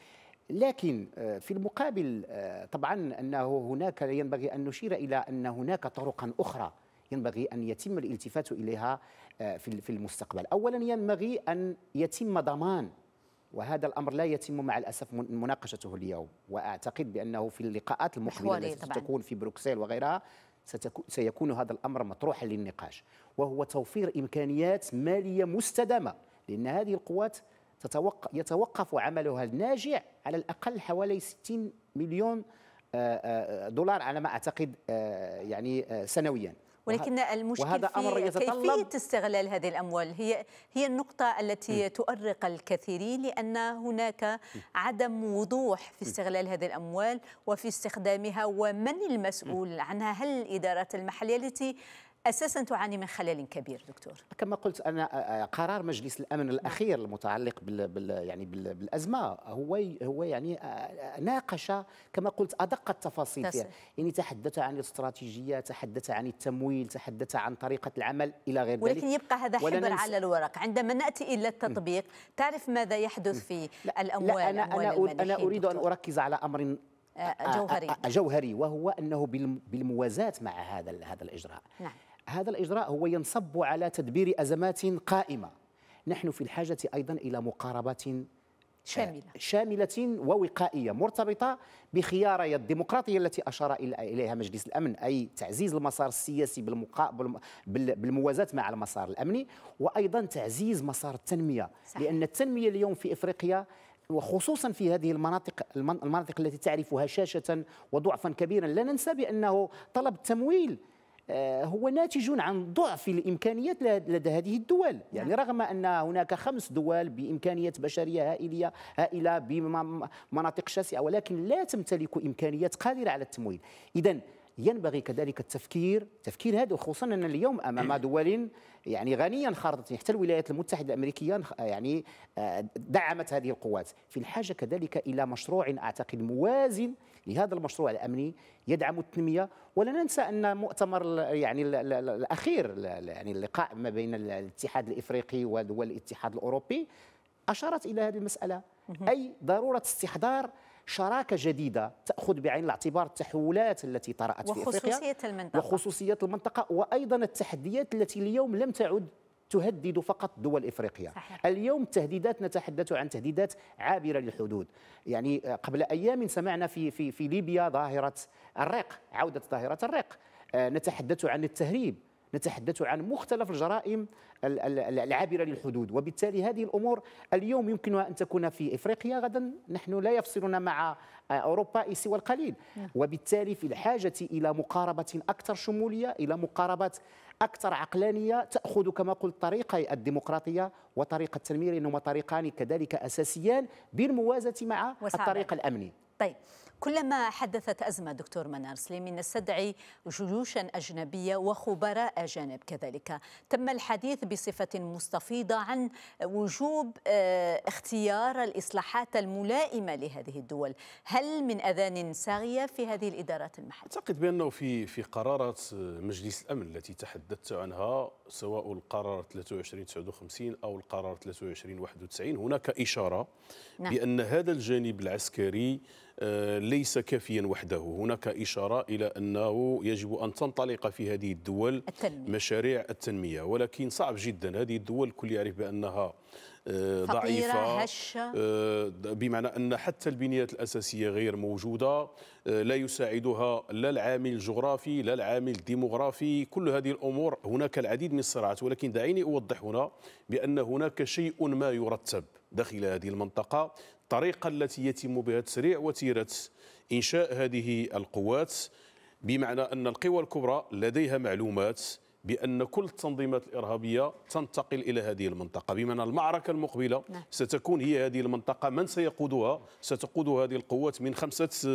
لكن آه، في المقابل طبعا أنه هناك ينبغي أن نشير إلى أن هناك طرقا أخرى ينبغي أن يتم الالتفات إليها في المستقبل أولا ينبغي أن يتم ضمان وهذا الامر لا يتم مع الاسف مناقشته اليوم واعتقد بانه في اللقاءات المقبله التي ستكون في بروكسل وغيرها سيكون هذا الامر مطروحا للنقاش وهو توفير امكانيات ماليه مستدامه لان هذه القوات تتوق... يتوقف عملها الناجع على الاقل حوالي 60 مليون آه، آه، دولار على ما اعتقد آه، يعني سنويا ولكن المشكلة في كيفية استغلال هذه الأموال هي هي النقطة التي م. تؤرق الكثيرين لأن هناك م. عدم وضوح في استغلال هذه الأموال وفي استخدامها ومن المسؤول م. عنها هل الإدارات المحلية التي اساسا تعاني من خلل كبير دكتور كما قلت انا قرار مجلس الامن نعم. الاخير المتعلق بال, يعني بالازمه هو هو يعني ناقش كما قلت ادق التفاصيل فيها يعني تحدث عن الاستراتيجيه تحدث عن التمويل تحدث عن طريقه العمل الى غير ولكن ذلك ولكن يبقى هذا حبر على الورق عندما ناتي الى التطبيق تعرف ماذا يحدث في لا الاموال لا أنا, أنا, أنا أريد دكتور. أن أركز على أمر آه، جوهري جوهري وهو أنه بالموازاة مع هذا هذا الإجراء نعم. هذا الإجراء هو ينصب على تدبير أزمات قائمة نحن في الحاجة أيضا إلى مقاربات شاملة شاملة ووقائية مرتبطة بخياري الديمقراطية التي أشار إليها مجلس الأمن أي تعزيز المسار السياسي بالمقا... بالموازاة مع المسار الأمني وأيضا تعزيز مسار التنمية صحيح. لأن التنمية اليوم في إفريقيا وخصوصا في هذه المناطق المناطق التي تعرف هشاشة وضعفا كبيرا لا ننسى بأنه طلب التمويل آه، هو ناتج عن ضعف الامكانيات لدى هذه الدول يعني نعم. رغم ان هناك خمس دول بامكانيات بشريه هائله هائله بمناطق شاسعه ولكن لا تمتلك امكانيات قادره على التمويل اذا ينبغي كذلك التفكير تفكير هذا خصوصا أن اليوم أمام إيه. دول يعني غنية انخرطت يعني حتى الولايات المتحدة الأمريكية يعني آه، دعمت هذه القوات في الحاجة كذلك إلى مشروع أعتقد موازن لهذا المشروع الأمني يدعم التنمية ولا ننسى أن مؤتمر يعني الأخير يعني اللقاء ما بين الاتحاد الإفريقي ودول الاتحاد الأوروبي أشارت إلى هذه المسألة أي ضرورة استحضار شراكه جديده تاخذ بعين الاعتبار التحولات التي طرات في افريقيا وخصوصيه المنطقه وخصوصيه المنطقه وايضا التحديات التي اليوم لم تعد تهدد فقط دول افريقيا صحيح. اليوم التهديدات نتحدث عن تهديدات عابره للحدود يعني قبل ايام سمعنا في في في ليبيا ظاهره الريق عوده ظاهره الريق آه، نتحدث عن التهريب نتحدث عن مختلف الجرائم العابره للحدود وبالتالي هذه الامور اليوم يمكنها ان تكون في افريقيا غدا نحن لا يفصلنا مع اوروبا سوى القليل نعم. وبالتالي في الحاجه الى مقاربه اكثر شموليه الى مقاربه اكثر عقلانيه تاخذ كما قلت طريقي الديمقراطيه وطريقه التنمير إنهما طريقان كذلك اساسيان بالموازاه مع الطريق الامني طيب كلما حدثت أزمة دكتور منار سليمي نستدعي جيوشا أجنبية وخبراء أجانب كذلك تم الحديث بصفة مستفيضة عن وجوب آه، اختيار الإصلاحات الملائمة لهذه الدول هل من أذان ساغية في هذه الإدارات المحلية؟ أعتقد بأنه في في قرارات آه، مجلس الأمن التي تحدثت عنها سواء القرار 2359 أو القرار 2391 هناك إشارة نعم. بأن هذا الجانب العسكري آه، ليس كافيا وحده هناك إشارة إلى أنه يجب أن تنطلق في هذه الدول التنمية. مشاريع التنمية ولكن صعب جدا هذه الدول الكل يعرف بأنها آه، ضعيفة آه، هشة. بمعنى أن حتى البنيات الأساسية غير موجودة لا يساعدها لا العامل الجغرافي لا العامل الديموغرافي كل هذه الأمور هناك العديد من الصراعات ولكن دعيني أوضح هنا بأن هناك شيء ما يرتب داخل هذه المنطقة الطريقة التي يتم بها تسريع وتيرة إنشاء هذه القوات بمعنى أن القوى الكبرى لديها معلومات بأن كل التنظيمات الإرهابية تنتقل إلى هذه المنطقة بمعنى المعركة المقبلة نعم. ستكون هي هذه المنطقة من سيقودها ستقود هذه القوات من خمسة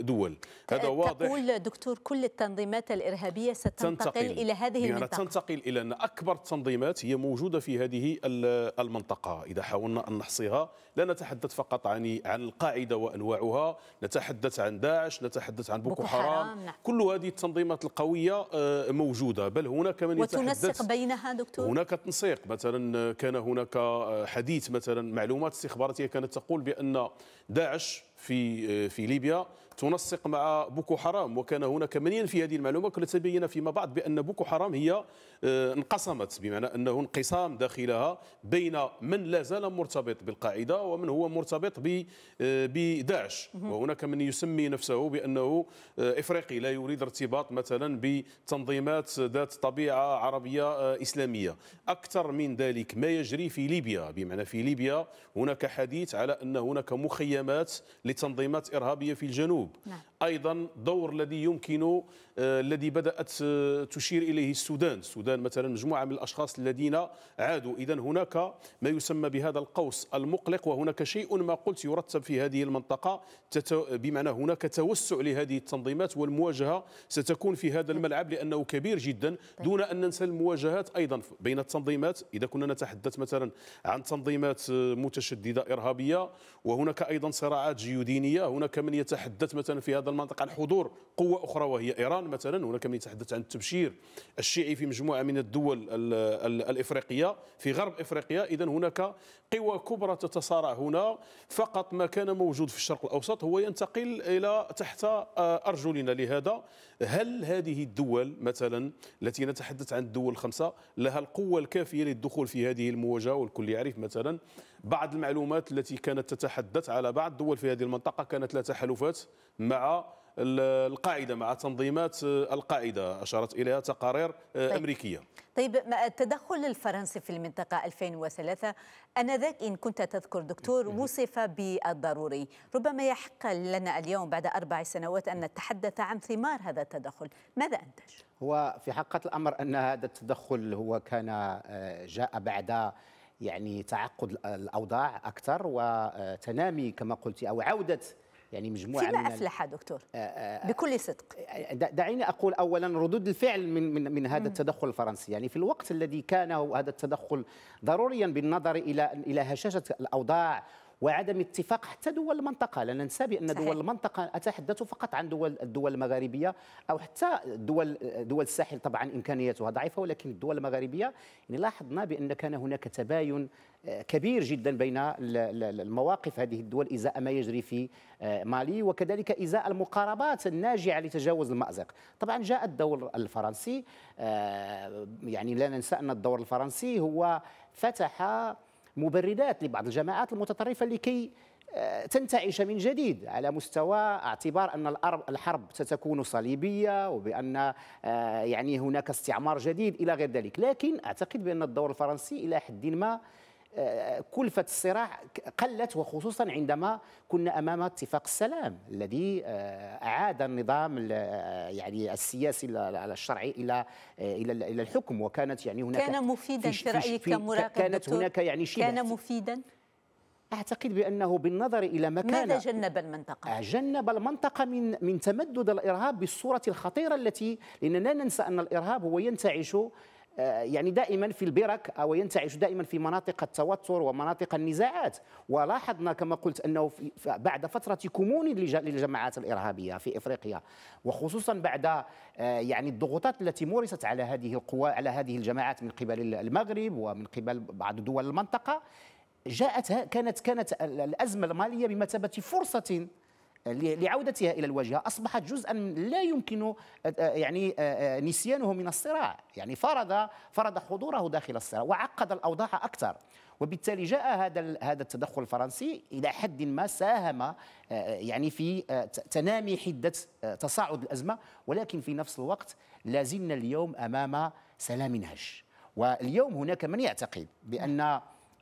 دول هذا واضح تقول دكتور كل التنظيمات الإرهابية ستنتقل تنتقل. إلى هذه يعني المنطقة تنتقل إلى أن أكبر التنظيمات هي موجودة في هذه المنطقة إذا حاولنا أن نحصيها لا نتحدث فقط عن عن القاعدة وأنواعها نتحدث عن داعش نتحدث عن بوكو حرام, حرام. نعم. كل هذه التنظيمات القوية آه، موجودة بل هنا هناك من يتحدث وتنسق بينها دكتور هناك تنسيق مثلا كان هناك حديث مثلا معلومات استخباراتيه كانت تقول بان داعش في في ليبيا تنسق مع بوكو حرام وكان هناك من ينفي هذه المعلومه كانت تبين فيما بعد بان بوكو حرام هي آه، انقسمت بمعنى انه انقسام داخلها بين من لا زال مرتبط بالقاعده ومن هو مرتبط آه، بداعش وهناك من يسمي نفسه بانه آه، افريقي لا يريد ارتباط مثلا بتنظيمات ذات طبيعه عربيه اسلاميه اكثر من ذلك ما يجري في ليبيا بمعنى في ليبيا هناك حديث على ان هناك مخيمات لتنظيمات ارهابيه في الجنوب الحروب نعم. ايضا دور الذي يمكن آه، الذي بدات آه، تشير اليه السودان السودان مثلا مجموعه من الاشخاص الذين عادوا اذا هناك ما يسمى بهذا القوس المقلق وهناك شيء ما قلت يرتب في هذه المنطقه بمعنى هناك توسع لهذه التنظيمات والمواجهه ستكون في هذا الملعب لانه كبير جدا طيب. دون ان ننسى المواجهات ايضا بين التنظيمات اذا كنا نتحدث مثلا عن تنظيمات آه، متشدده ارهابيه وهناك ايضا صراعات جيودينيه هناك من يتحدث مثلا في هذا المنطقة عن حضور قوة أخرى وهي إيران مثلا هناك من يتحدث عن التبشير الشيعي في مجموعة من الدول الإفريقية في غرب إفريقيا إذا هناك قوى كبرى تتصارع هنا فقط ما كان موجود في الشرق الأوسط هو ينتقل إلى تحت أرجلنا لهذا هل هذه الدول مثلا التي نتحدث عن الدول الخمسة لها القوة الكافية للدخول في هذه المواجهة والكل يعرف مثلا بعض المعلومات التي كانت تتحدث على بعض الدول في هذه المنطقة كانت لها تحالفات مع القاعدة مع تنظيمات القاعدة أشارت إليها تقارير آه، طيب. أمريكية طيب التدخل الفرنسي في المنطقة 2003 أنذاك إن كنت تذكر دكتور وصف بالضروري ربما يحق لنا اليوم بعد أربع سنوات أن نتحدث عن ثمار هذا التدخل ماذا أنتج؟ هو في حقيقة الأمر أن هذا التدخل هو كان آه، جاء بعد يعني تعقد الاوضاع اكثر وتنامي آه، كما قلت او عوده يعني مجموعه فيما من افلح دكتور آه، آه، بكل صدق دعيني اقول اولا ردود الفعل من من, من هذا التدخل الفرنسي يعني في الوقت الذي كان هذا التدخل ضروريا بالنظر الى الى هشاشه الاوضاع وعدم اتفاق حتى دول المنطقه لا ننسى بان دول المنطقه اتحدث فقط عن دول الدول المغاربيه او حتى دول دول الساحل طبعا امكانياتها ضعيفه ولكن الدول المغاربيه يعني لاحظنا بان كان هناك تباين آه، كبير جدا بين المواقف هذه الدول ازاء ما يجري في آه، مالي وكذلك ازاء المقاربات الناجعه لتجاوز المازق طبعا جاء الدور الفرنسي آه، يعني لا ننسى ان الدور الفرنسي هو فتح مبردات لبعض الجماعات المتطرفة لكي آه، تنتعش من جديد على مستوى اعتبار ان الحرب ستكون صليبيه وبان آه، يعني هناك استعمار جديد الى غير ذلك، لكن اعتقد بان الدور الفرنسي الى حد ما كلفة الصراع قلت وخصوصا عندما كنا أمام اتفاق السلام الذي آه، أعاد النظام آه، يعني السياسي الشرعي إلى آه، إلى إلى الحكم وكانت يعني هناك كان مفيدا في, رأيك كمراقب كانت هناك يعني شبه كان مفيدا اعتقد بانه بالنظر الى ما كان ماذا جنب المنطقه؟ جنب المنطقه من من تمدد الارهاب بالصوره الخطيره التي لاننا ننسى ان الارهاب هو ينتعش آه، يعني دائما في البرك او ينتعش دائما في مناطق التوتر ومناطق النزاعات ولاحظنا كما قلت انه بعد فتره كمون للجماعات الارهابيه في افريقيا وخصوصا بعد آه، يعني الضغوطات التي مورست على هذه القوى على هذه الجماعات من قبل المغرب ومن قبل بعض دول المنطقه جاءت كانت كانت الازمه الماليه بمثابه فرصه لعودتها الى الواجهه اصبحت جزءا لا يمكن آه، آه، يعني آه، نسيانه من الصراع يعني فرض فرض حضوره داخل الصراع وعقد الاوضاع اكثر وبالتالي جاء هذا هذا التدخل الفرنسي الى حد ما ساهم يعني في تنامي حده تصاعد الازمه ولكن في نفس الوقت زلنا اليوم امام سلام منهج واليوم هناك من يعتقد بان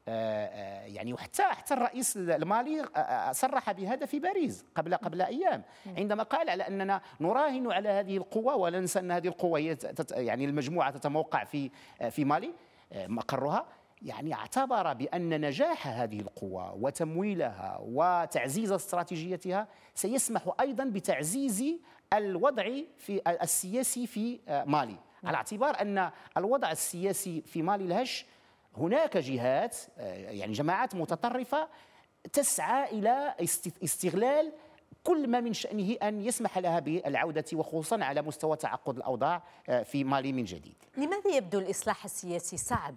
آه، آه، يعني وحتى حتى الرئيس المالي آه، صرح بهذا في باريس قبل قبل ايام عندما قال على اننا نراهن على هذه القوه ولا ننسى ان هذه القوه هي يعني المجموعه تتموقع في في مالي مقرها يعني اعتبر بان نجاح هذه القوى وتمويلها وتعزيز استراتيجيتها سيسمح ايضا بتعزيز الوضع في السياسي في مالي على اعتبار ان الوضع السياسي في مالي الهش هناك جهات آه، يعني جماعات متطرفه تسعى الى استغلال كل ما من شأنه أن يسمح لها بالعودة وخصوصا على مستوى تعقد الأوضاع آه، في مالي من جديد لماذا يبدو الإصلاح السياسي صعب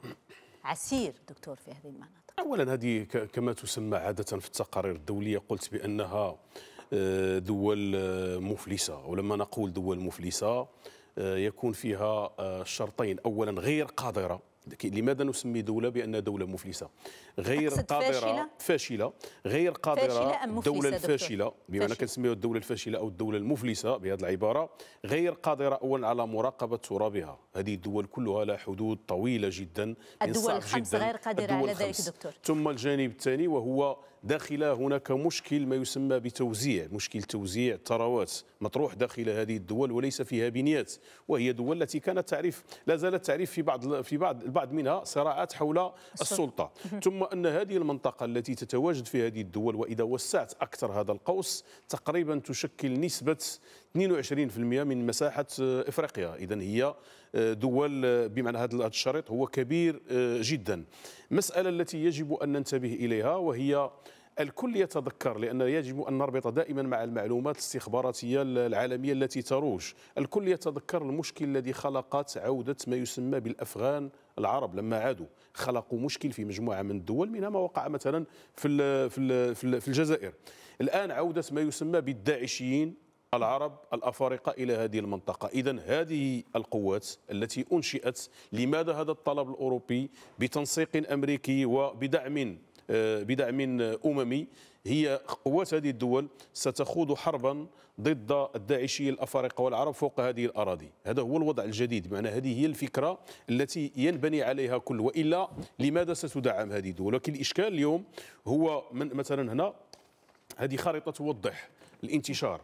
عسير دكتور في هذه المناطق؟ أولا هذه كما تسمى عادة في التقارير الدولية قلت بأنها آه، دول مفلسة ولما نقول دول مفلسة يكون فيها شرطين أولا غير قادرة لماذا نسمي دولة بأنها دولة مفلسة غير قادرة فاشلة, فاشلة غير قادرة فاشلة دولة الدولة الفاشلة بمعنى كنسميها الدولة الفاشلة أو الدولة المفلسة بهذه العبارة غير قادرة أولا على مراقبة ترابها هذه الدول كلها لها حدود طويلة جدا الدول الخمس جداً. غير قادرة على ذلك دكتور ثم الجانب الثاني وهو داخل هناك مشكل ما يسمى بتوزيع مشكل توزيع الثروات مطروح داخل هذه الدول وليس فيها بنيات وهي دول التي كانت تعرف لا زالت تعرف في بعض في بعض البعض منها صراعات حول السلطه ثم ان هذه المنطقه التي تتواجد في هذه الدول واذا وسعت اكثر هذا القوس تقريبا تشكل نسبه 22% من مساحه افريقيا اذا هي آه، دول آه، بمعنى هذا الشريط هو كبير آه، جدا المساله التي يجب ان ننتبه اليها وهي الكل يتذكر لأن يجب أن نربط دائما مع المعلومات الاستخباراتية العالمية التي تروج الكل يتذكر المشكل الذي خلقت عودة ما يسمى بالأفغان العرب لما عادوا خلقوا مشكل في مجموعه من الدول منها ما وقع مثلا في في في الجزائر الان عوده ما يسمى بالداعشيين العرب الافارقه الى هذه المنطقه، اذا هذه القوات التي انشئت لماذا هذا الطلب الاوروبي بتنسيق امريكي وبدعم آه، بدعم أممي هي قوات هذه الدول ستخوض حربا ضد الداعشيين الأفارقة والعرب فوق هذه الأراضي هذا هو الوضع الجديد معنى هذه هي الفكرة التي ينبني عليها كل وإلا لماذا ستدعم هذه الدول ولكن الإشكال اليوم هو من مثلا هنا هذه خريطة توضح الانتشار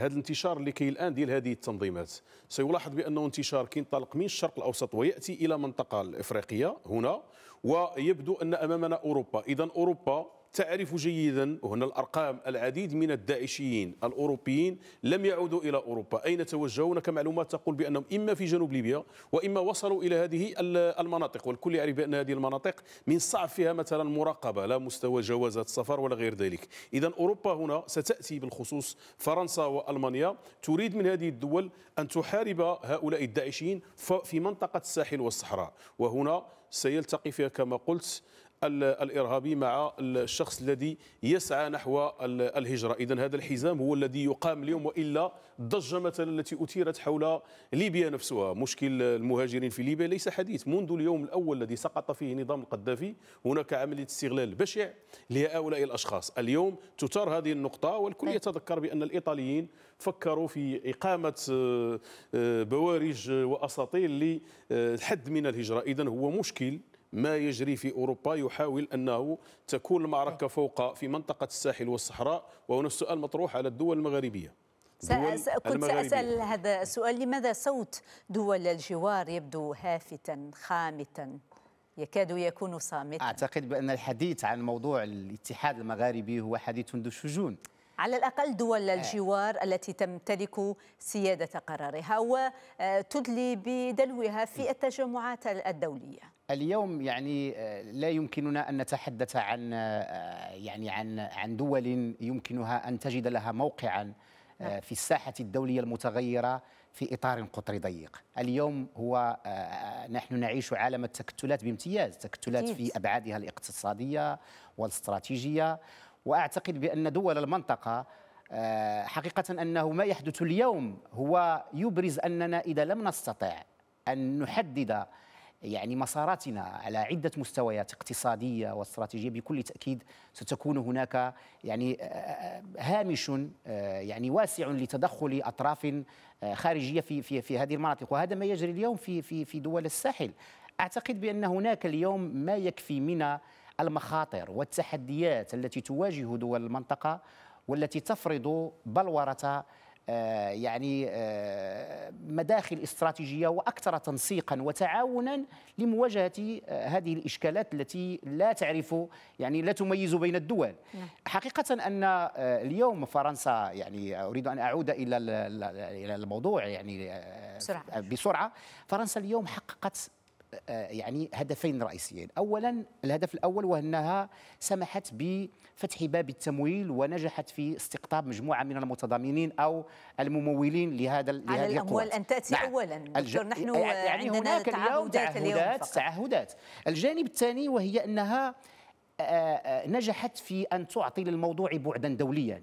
هذا الانتشار اللي كاين الان ديال هذه التنظيمات سيلاحظ بانه انتشار كينطلق من الشرق الاوسط وياتي الى منطقه الافريقيه هنا ويبدو ان امامنا اوروبا اذا اوروبا تعرف جيدا وهنا الأرقام العديد من الداعشيين الأوروبيين لم يعودوا إلى أوروبا أين توجهون كمعلومات تقول بأنهم إما في جنوب ليبيا وإما وصلوا إلى هذه المناطق والكل يعرف بأن هذه المناطق من صعب فيها مثلا مراقبة لا مستوى جوازات السفر ولا غير ذلك إذا أوروبا هنا ستأتي بالخصوص فرنسا وألمانيا تريد من هذه الدول أن تحارب هؤلاء الداعشيين في منطقة الساحل والصحراء وهنا سيلتقي فيها كما قلت الإرهابي مع الشخص الذي يسعى نحو الهجرة إذا هذا الحزام هو الذي يقام اليوم وإلا الضجة مثلا التي أثيرت حول ليبيا نفسها مشكل المهاجرين في ليبيا ليس حديث منذ اليوم الأول الذي سقط فيه نظام القذافي هناك عملية استغلال بشع لهؤلاء الأشخاص اليوم تثار هذه النقطة والكل نعم. يتذكر بأن الإيطاليين فكروا في إقامة آه، آه، بوارج وأساطيل للحد من الهجرة إذا هو مشكل ما يجري في أوروبا يحاول أنه تكون المعركة فوق في منطقة الساحل والصحراء وهنا السؤال مطروح على الدول المغربية كنت سأسأل هذا السؤال لماذا صوت دول الجوار يبدو هافتا خامتا يكاد يكون صامتا أعتقد بأن الحديث عن موضوع الاتحاد المغاربي هو حديث ذو شجون على الأقل دول آه. الجوار التي تمتلك سيادة قرارها وتدلي بدلوها في التجمعات الدولية اليوم يعني آه، لا يمكننا ان نتحدث عن آه، يعني عن عن دول يمكنها ان تجد لها موقعا آه، نعم. في الساحه الدوليه المتغيره في اطار قطري ضيق. اليوم هو نحن نعيش عالم التكتلات بامتياز، تكتلات في ابعادها الاقتصاديه والاستراتيجيه واعتقد بان دول المنطقه حقيقه انه ما يحدث اليوم هو يبرز اننا اذا لم نستطع ان نحدد يعني مساراتنا على عدة مستويات اقتصادية واستراتيجية بكل تأكيد ستكون هناك يعني آه، آه، هامش آه، يعني واسع لتدخل أطراف خارجية في في في هذه المناطق وهذا ما يجري اليوم في في في دول الساحل أعتقد بأن هناك اليوم ما يكفي من المخاطر والتحديات التي تواجه دول المنطقة والتي تفرض بلورة آه، يعني آه، مداخل استراتيجيه واكثر تنسيقا وتعاونا لمواجهه آه، هذه الاشكالات التي لا تعرف يعني لا تميز بين الدول نعم. حقيقه ان اليوم فرنسا يعني اريد ان اعود الى الى الموضوع يعني بسرعه, بسرعة. فرنسا اليوم حققت آه، يعني هدفين رئيسيين اولا الهدف الاول وانها سمحت بفتح باب التمويل ونجحت في استقطاب مجموعه من المتضامنين او الممولين لهذا لهذه على الاموال ان تاتي نعم. اولا الج... نحن يعني عندنا هناك اليوم تعهدات تعهدات الجانب الثاني وهي انها آه، آه، نجحت في ان تعطي للموضوع بعدا دوليا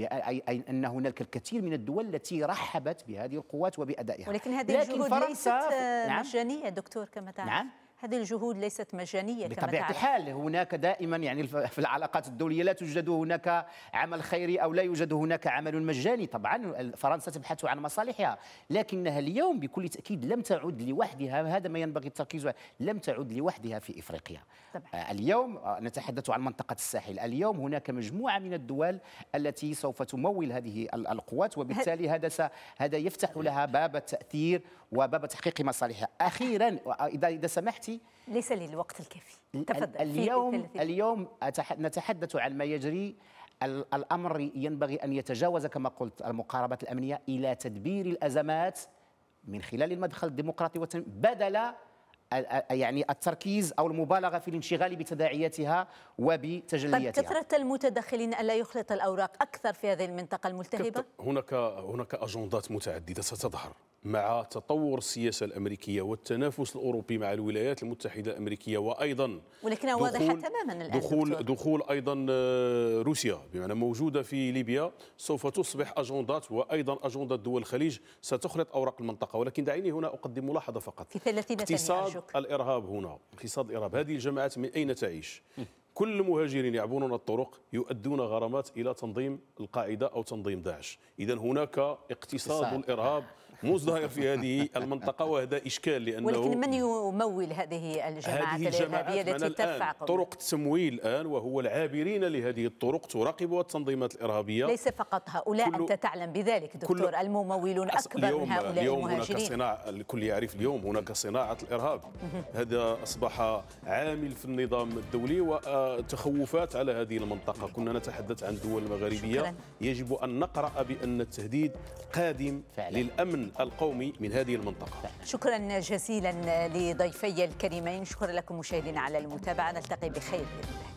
أي أن هناك الكثير من الدول التي رحبت بهذه القوات وبأدائها ولكن هذه لكن الجهود فرنسا ليست نعم مجانية دكتور كما تعرف نعم هذه الجهود ليست مجانية بطبيعة كما الحال هناك دائما يعني في العلاقات الدولية لا توجد هناك عمل خيري أو لا يوجد هناك عمل مجاني طبعا فرنسا تبحث عن مصالحها لكنها اليوم بكل تأكيد لم تعد لوحدها هذا ما ينبغي التركيز لم تعد لوحدها في إفريقيا طبعا. آه، اليوم آه، نتحدث عن منطقة الساحل اليوم هناك مجموعة من الدول التي سوف تمول هذه القوات وبالتالي هذا هذا يفتح لها باب التأثير وباب تحقيق مصالحها اخيرا اذا اذا سمحتي ليس لي الوقت الكافي تفضل اليوم اليوم نتحدث عن ما يجري الامر ينبغي ان يتجاوز كما قلت المقاربات الامنيه الى تدبير الازمات من خلال المدخل الديمقراطي بدل يعني التركيز او المبالغه في الانشغال بتداعياتها وبتجلياتها. طيب كثره المتدخلين الا يخلط الاوراق اكثر في هذه المنطقه الملتهبه؟ هناك هناك اجندات متعدده ستظهر مع تطور السياسه الامريكيه والتنافس الاوروبي مع الولايات المتحده الامريكيه وايضا ولكنها واضحه تماما الان دخول دكتور. دخول ايضا آه، روسيا بمعنى موجوده في ليبيا سوف تصبح اجندات وايضا اجندات دول الخليج ستخلط اوراق المنطقه ولكن دعيني هنا اقدم ملاحظه فقط في 30 اقتصاد الارهاب هنا اقتصاد الارهاب هذه الجماعات من اين تعيش؟ كل المهاجرين يعبرون الطرق يؤدون غرامات الى تنظيم القاعده او تنظيم داعش اذا هناك اقتصاد الارهاب مزدهر في هذه المنطقة وهذا إشكال لأنه ولكن من يمول هذه الجماعات هذه الإرهابية التي تدفع طرق تمويل الآن وهو العابرين لهذه الطرق تراقبها التنظيمات الإرهابية ليس فقط هؤلاء أنت تعلم بذلك دكتور الممولون أكبر اليوم من هؤلاء اليوم المهاجرين هناك صناعة الكل يعرف اليوم هناك صناعة الإرهاب هذا أصبح عامل في النظام الدولي وتخوفات على هذه المنطقة كنا نتحدث عن الدول المغاربية شكرا. يجب أن نقرأ بأن التهديد قادم فعلا. للأمن القومي من هذه المنطقة شكرا جزيلا لضيفي الكريمين شكرا لكم مشاهدين على المتابعة نلتقي بخير بإذن الله